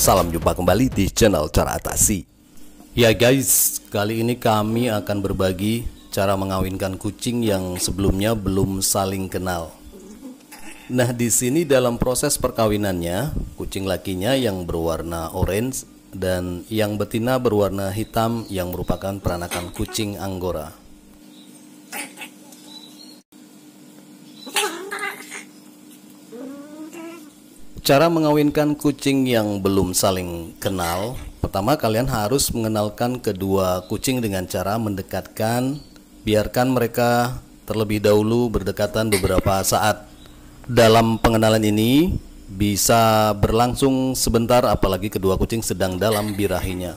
Salam jumpa kembali di channel Cara Atasi. Ya guys, kali ini kami akan berbagi cara mengawinkan kucing yang sebelumnya belum saling kenal. Nah, di sini dalam proses perkawinannya, kucing lakinya yang berwarna orange dan yang betina berwarna hitam yang merupakan peranakan kucing Anggora. Cara mengawinkan kucing yang belum saling kenal, pertama kalian harus mengenalkan kedua kucing dengan cara mendekatkan, biarkan mereka terlebih dahulu berdekatan beberapa saat. Dalam pengenalan ini bisa berlangsung sebentar apalagi kedua kucing sedang dalam birahinya.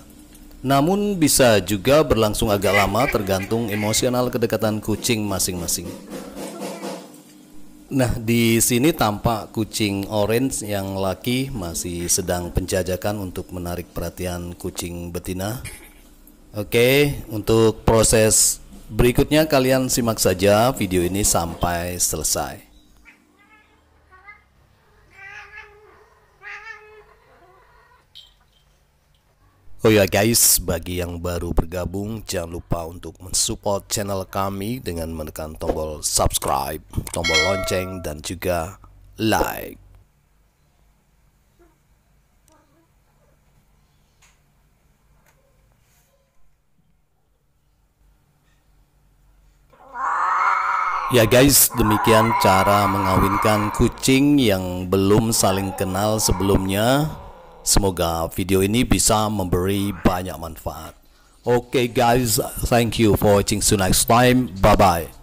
Namun bisa juga berlangsung agak lama tergantung emosional kedekatan kucing masing-masing. Nah, di sini tampak kucing orange yang laki masih sedang penjajakan untuk menarik perhatian kucing betina. Oke, untuk proses berikutnya kalian simak saja video ini sampai selesai. Oh ya guys, bagi yang baru bergabung jangan lupa untuk mensupport channel kami dengan menekan tombol subscribe, tombol lonceng dan juga like. Ya guys, demikian cara mengawinkan kucing yang belum saling kenal sebelumnya Semoga video ini bisa memberi banyak manfaat. Okay guys, thank you for watching. See you next time. Bye bye.